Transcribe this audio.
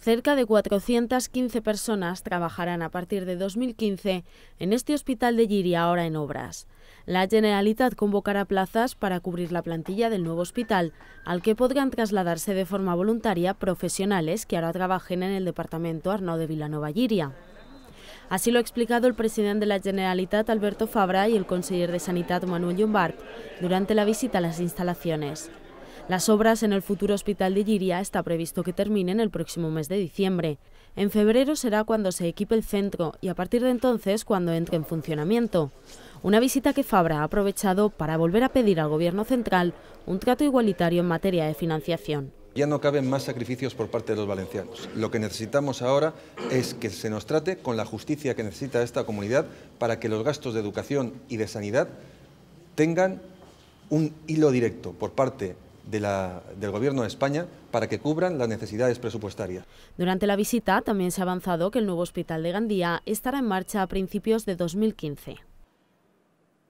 Cerca de 415 personas trabajarán a partir de 2015 en este hospital de Giri ahora en obras. La Generalitat convocará plazas para cubrir la plantilla del nuevo hospital, al que podrán trasladarse de forma voluntaria profesionales que ahora trabajen en el departamento Arnau de Villanova Yria. Así lo ha explicado el presidente de la Generalitat, Alberto Fabra, y el conseller de Sanidad, Manuel Llombard, durante la visita a las instalaciones. Las obras en el futuro hospital de Giria está previsto que terminen el próximo mes de diciembre. En febrero será cuando se equipe el centro y a partir de entonces cuando entre en funcionamiento. Una visita que Fabra ha aprovechado para volver a pedir al Gobierno central un trato igualitario en materia de financiación. Ya no caben más sacrificios por parte de los valencianos. Lo que necesitamos ahora es que se nos trate con la justicia que necesita esta comunidad para que los gastos de educación y de sanidad tengan un hilo directo por parte del Gobierno de España para que cubran las necesidades presupuestarias. Durante la visita también se ha avanzado que el nuevo hospital de Gandía estará en marcha a principios de 2015.